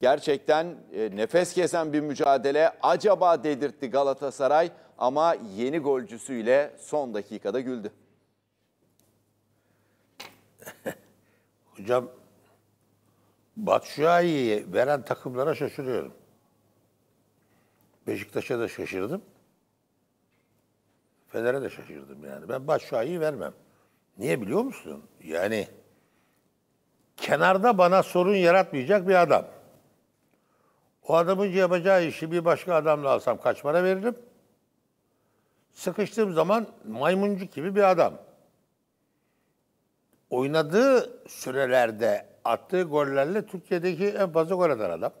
Gerçekten e, nefes kesen bir mücadele acaba dedirtti Galatasaray ama yeni golcüsüyle son dakikada güldü. Hocam Batshuayi'yi veren takımlara şaşırıyorum. Beşiktaş'a da şaşırdım. Fener'e de şaşırdım yani. Ben Batshuayi'yi vermem. Niye biliyor musun? Yani kenarda bana sorun yaratmayacak bir adam. O adamın yapacağı işi bir başka adamla alsam kaç para veririm? Sıkıştığım zaman maymuncu gibi bir adam. Oynadığı sürelerde attığı gollerle Türkiye'deki en fazla gol atan adam.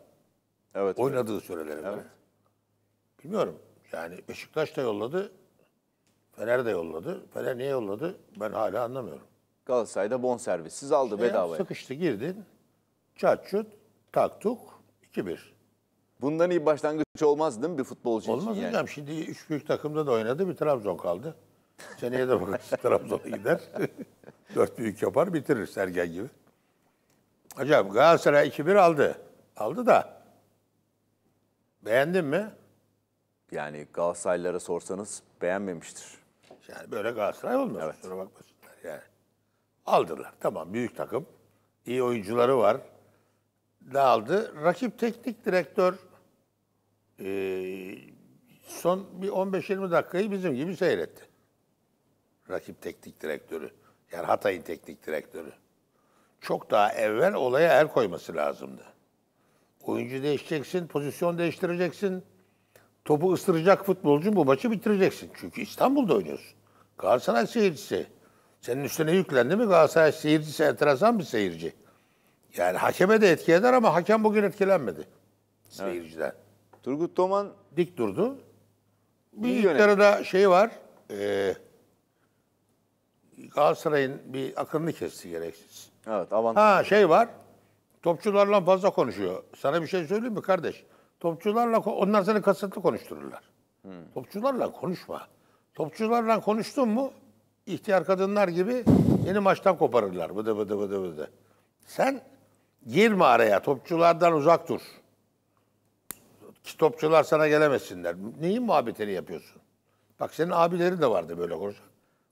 Evet. Oynadığı evet. sürelerinde. Evet. Bilmiyorum. Yani Beşiktaş da yolladı. Fener de yolladı. Fener niye yolladı? Ben hala anlamıyorum. Galatasaray'da bon servissiz aldı işte bedavaya. Sıkıştı girdin. Çat çut tak tuk 2-1. Bundan iyi başlangıç olmaz değil mi bir futbolcu Olmaz için? Olmaz yani? Şimdi üç büyük takımda da oynadı. Bir Trabzon kaldı. Seneye de bakarız Trabzon'a gider. Dört büyük yapar bitirir Sergen gibi. Hocam Galatasaray 2-1 aldı. Aldı da. Beğendin mi? Yani Galatasaraylılara sorsanız beğenmemiştir. Yani böyle Galatasaray olmaz. Evet. Kusura bakmasınlar yani. Aldılar. Tamam büyük takım. İyi oyuncuları var dağıldı. Rakip teknik direktör e, son bir 15-20 dakikayı bizim gibi seyretti. Rakip teknik direktörü. Yani Hatay'ın teknik direktörü. Çok daha evvel olaya el er koyması lazımdı. Oyuncu değişeceksin, pozisyon değiştireceksin. Topu ısıracak futbolcu bu maçı bitireceksin. Çünkü İstanbul'da oynuyorsun. Galatasaray seyircisi. Senin üstüne yüklendi mi Galatasaray seyircisi enteresan bir seyirci. Yani hakeme de etki eder ama hakem bugün etkilenmedi seyirciden. Turgut Toman dik durdu. Bir yarıda şey var. E, Galatasaray'ın bir akılını kesti gereksiz. Evet, avantaj. Ha şey var. Topçularla fazla konuşuyor. Sana bir şey söyleyeyim mi kardeş? Topçularla onlar seni kasıtlı konuştururlar. Hmm. Topçularla konuşma. Topçularla konuştun mu ihtiyar kadınlar gibi yeni maçtan koparırlar. Bıdı bıdı bıdı bıdı. Sen Girme araya. Topçulardan uzak dur. Topçular sana gelemesinler. Neyin muhabbetini yapıyorsun? Bak senin abilerin de vardı böyle konuşan.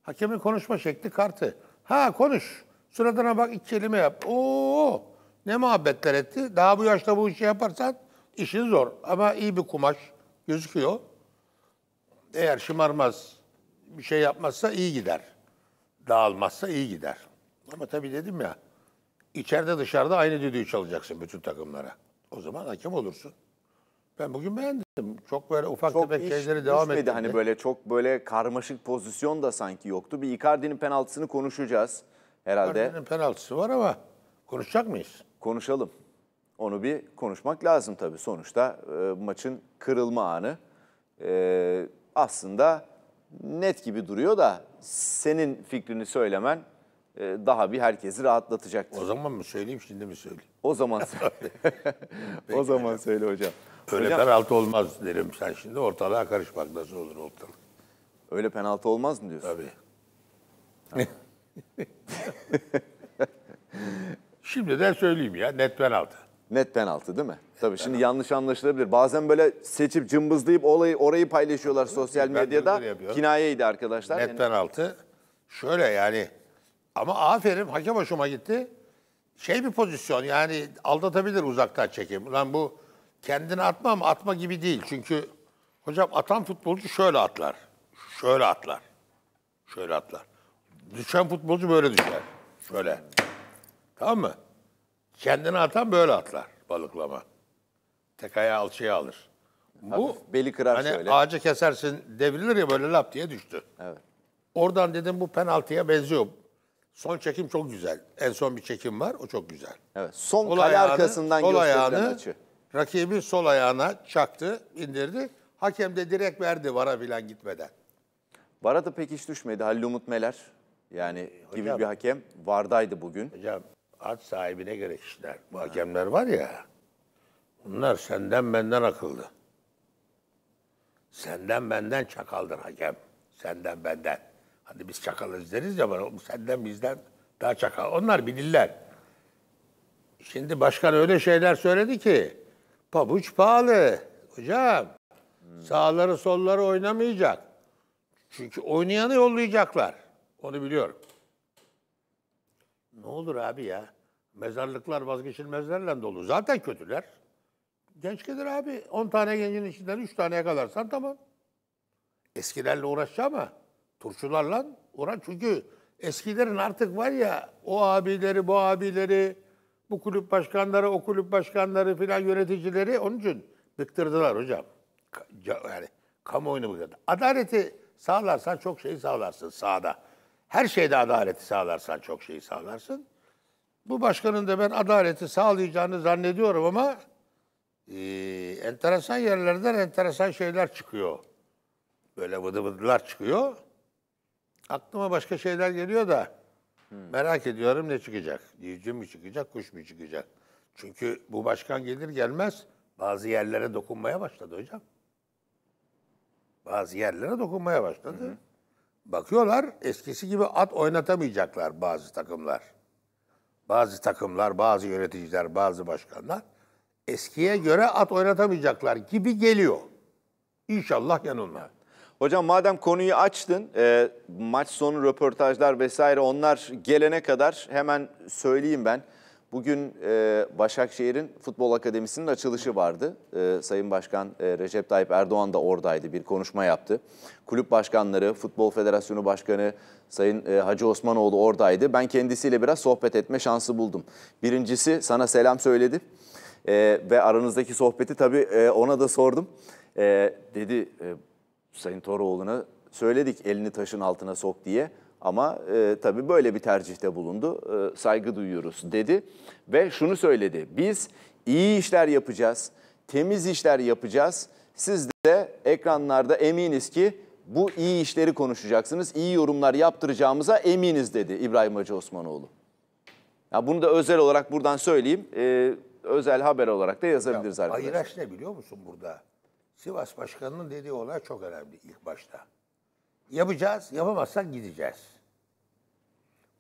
Hakemin konuşma şekli kartı. Ha konuş. Suratına bak iki kelime yap. Oo ne muhabbetler etti. Daha bu yaşta bu işi yaparsan işin zor. Ama iyi bir kumaş gözüküyor. Eğer şımarmaz, bir şey yapmazsa iyi gider. Dağılmazsa iyi gider. Ama tabii dedim ya İçeride dışarıda aynı düdüğü çalacaksın bütün takımlara. O zaman hakem olursun. Ben bugün beğendim. Çok böyle ufak çok tefek şeyleri devam etti. Hani böyle çok böyle karmaşık pozisyon da sanki yoktu. Bir Icardi'nin penaltısını konuşacağız herhalde. Icardi'nin penaltısı var ama konuşacak mıyız? Konuşalım. Onu bir konuşmak lazım tabii. Sonuçta e, maçın kırılma anı e, aslında net gibi duruyor da senin fikrini söylemen e, daha bir herkesi rahatlatacaktır. O zaman mı söyleyeyim şimdi mi söyleyeyim? O zaman söyle. o zaman söyle hocam. Öyle hocam, penaltı olmaz derim sen şimdi ortalığa karışmak nasıl olur ortalık. Öyle penaltı olmaz mı diyorsun? Tabii. şimdi de söyleyeyim ya net penaltı. Net penaltı değil mi? Net Tabii penaltı. şimdi yanlış anlaşılabilir. Bazen böyle seçip cımbızlayıp olayı orayı paylaşıyorlar sosyal medyada. Kinayeydi arkadaşlar. Net yani... penaltı. Şöyle yani ama aferin hakem hoşuma gitti. Şey bir pozisyon yani aldatabilir uzaktan çekim. Lan bu kendini atma ama atma gibi değil. Çünkü hocam atan futbolcu şöyle atlar. Şöyle atlar. Şöyle atlar. Düşen futbolcu böyle düşer. Şöyle. Tamam mı? Kendini atan böyle atlar balıklama. Tek ayağı alçıya alır. Bu Hafif beli kırar hani şöyle. ağacı kesersin devrilir ya böyle lap diye düştü. Evet. Oradan dedim bu penaltıya benziyor. Son çekim çok güzel. En son bir çekim var. O çok güzel. Evet. Son sol kale ayağını, arkasından sol ayağını, maçı. Rakibin sol ayağına çaktı, indirdi. Hakem de direkt verdi vara filan gitmeden. Vara da pek hiç düşmedi. Halil Umut Meler yani hocam, gibi bir hakem vardaydı bugün. Hocam at sahibine göre işler. Bu hakemler var ya. Bunlar senden benden akıllı. Senden benden çakaldır hakem. Senden benden. Hani biz çakalız deriz ya bana senden bizden daha çakal. Onlar bilirler. Şimdi başkan öyle şeyler söyledi ki pabuç pahalı. Hocam hmm. sağları solları oynamayacak. Çünkü oynayanı yollayacaklar. Onu biliyorum. Ne olur abi ya. Mezarlıklar vazgeçilmezlerle dolu. Zaten kötüler. Genç gelir abi. 10 tane gencin içinden 3 taneye kalarsan tamam. Eskilerle uğraşacağım ama Turşular lan. Oran çünkü eskilerin artık var ya o abileri, bu abileri, bu kulüp başkanları, o kulüp başkanları filan yöneticileri onun için bıktırdılar hocam. Yani kamuoyunu bıktırdı. Adaleti sağlarsan çok şey sağlarsın sağda. Her şeyde adaleti sağlarsan çok şeyi sağlarsın. Bu başkanın da ben adaleti sağlayacağını zannediyorum ama e, enteresan yerlerden enteresan şeyler çıkıyor. Böyle vıdı vıdılar çıkıyor aklıma başka şeyler geliyor da hmm. merak ediyorum ne çıkacak. Yüzü mü çıkacak, kuş mu çıkacak? Çünkü bu başkan gelir gelmez bazı yerlere dokunmaya başladı hocam. Bazı yerlere dokunmaya başladı. Hı Bakıyorlar eskisi gibi at oynatamayacaklar bazı takımlar. Bazı takımlar, bazı yöneticiler, bazı başkanlar eskiye göre at oynatamayacaklar gibi geliyor. İnşallah yanılmaz. Evet. Hocam madem konuyu açtın, e, maç sonu röportajlar vesaire onlar gelene kadar hemen söyleyeyim ben. Bugün e, Başakşehir'in Futbol Akademisi'nin açılışı vardı. E, Sayın Başkan e, Recep Tayyip Erdoğan da oradaydı, bir konuşma yaptı. Kulüp başkanları, Futbol Federasyonu Başkanı Sayın e, Hacı Osmanoğlu oradaydı. Ben kendisiyle biraz sohbet etme şansı buldum. Birincisi sana selam söyledi e, ve aranızdaki sohbeti tabii e, ona da sordum. E, dedi... E, Sayın Toroğlu'na söyledik elini taşın altına sok diye. Ama e, tabii böyle bir tercihte bulundu. E, saygı duyuyoruz dedi ve şunu söyledi. Biz iyi işler yapacağız, temiz işler yapacağız. Siz de ekranlarda eminiz ki bu iyi işleri konuşacaksınız. iyi yorumlar yaptıracağımıza eminiz dedi İbrahim Hacı Osmanoğlu. Ya bunu da özel olarak buradan söyleyeyim. E, özel haber olarak da yazabiliriz ya, arkadaşlar. Ayıraç ne biliyor musun burada? Sivas Başkanı'nın dediği olay çok önemli ilk başta. Yapacağız, yapamazsak gideceğiz.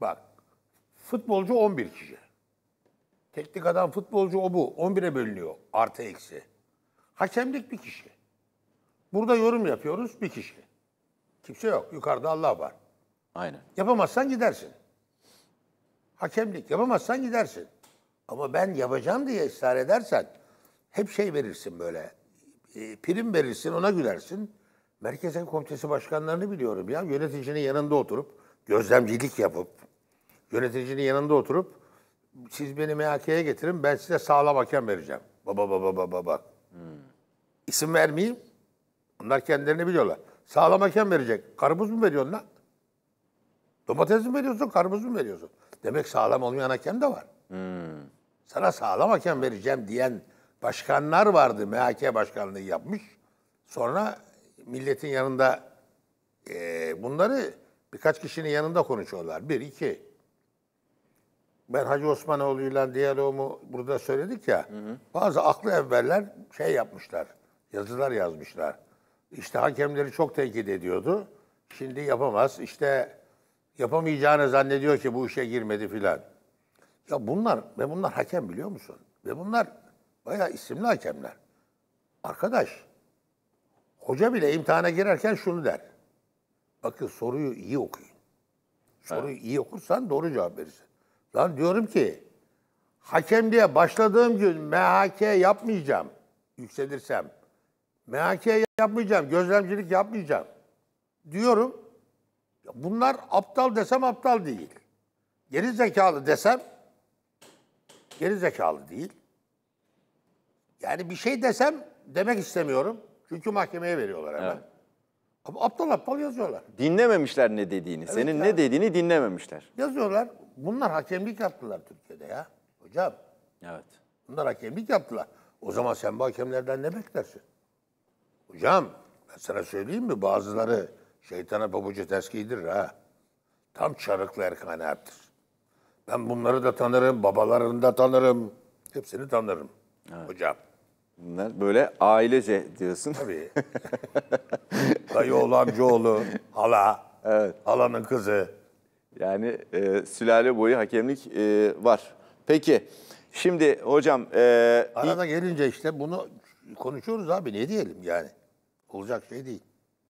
Bak, futbolcu 11 kişi. Teknik adam futbolcu o bu. 11'e bölünüyor artı eksi. Hakemlik bir kişi. Burada yorum yapıyoruz bir kişi. Kimse yok. Yukarıda Allah var. Aynen. Yapamazsan gidersin. Hakemlik yapamazsan gidersin. Ama ben yapacağım diye ısrar edersen hep şey verirsin böyle e, prim verirsin ona gülersin. Merkez Komitesi başkanlarını biliyorum ya. Yöneticinin yanında oturup gözlemcilik yapıp yöneticinin yanında oturup siz beni MHK'ye getirin ben size sağlam hakem vereceğim. Baba baba baba baba. Hmm. İsim vermeyeyim. Onlar kendilerini biliyorlar. Sağlam hakem verecek. Karpuz mu veriyorsun lan? Domates mi veriyorsun, karpuz mu veriyorsun? Demek sağlam olmayan hakem de var. Hmm. Sana sağlam hakem vereceğim diyen başkanlar vardı. MHK başkanlığı yapmış. Sonra milletin yanında e, bunları birkaç kişinin yanında konuşuyorlar. Bir, iki. Ben Hacı Osmanoğlu'yla diyaloğumu burada söyledik ya. Hı hı. Bazı aklı evveller şey yapmışlar. Yazılar yazmışlar. İşte hakemleri çok tehdit ediyordu. Şimdi yapamaz. İşte yapamayacağını zannediyor ki bu işe girmedi filan. Ya bunlar ve bunlar hakem biliyor musun? Ve bunlar Bayağı isimli hakemler. Arkadaş, hoca bile imtihana girerken şunu der. Bakın soruyu iyi okuyun. Soruyu evet. iyi okursan doğru cevap verirsin. Lan diyorum ki, hakem diye başladığım gün MHK yapmayacağım yükselirsem. MHK yapmayacağım, gözlemcilik yapmayacağım diyorum. Bunlar aptal desem aptal değil. Geri zekalı desem geri zekalı değil. Yani bir şey desem demek istemiyorum. Çünkü mahkemeye veriyorlar hemen. Evet. Ama aptal aptal yazıyorlar. Dinlememişler ne dediğini. Evet, Senin ya. ne dediğini dinlememişler. Yazıyorlar. Bunlar hakemlik yaptılar Türkiye'de ya. Hocam. Evet. Bunlar hakemlik yaptılar. O zaman sen bu hakemlerden ne beklersin? Hocam ben sana söyleyeyim mi? Bazıları şeytana pabucu ters giydirir ha. Tam çarıklı Erkan Ertür. Ben bunları da tanırım, babalarını da tanırım. Hepsini tanırım evet. hocam. Bunlar böyle ailece diyorsun. Tabii. Dayı amcaoğlu, hala, evet. halanın kızı. Yani e, sülale boyu hakemlik e, var. Peki, şimdi hocam... E, Arada gelince işte bunu konuşuyoruz abi ne diyelim yani. Olacak şey değil.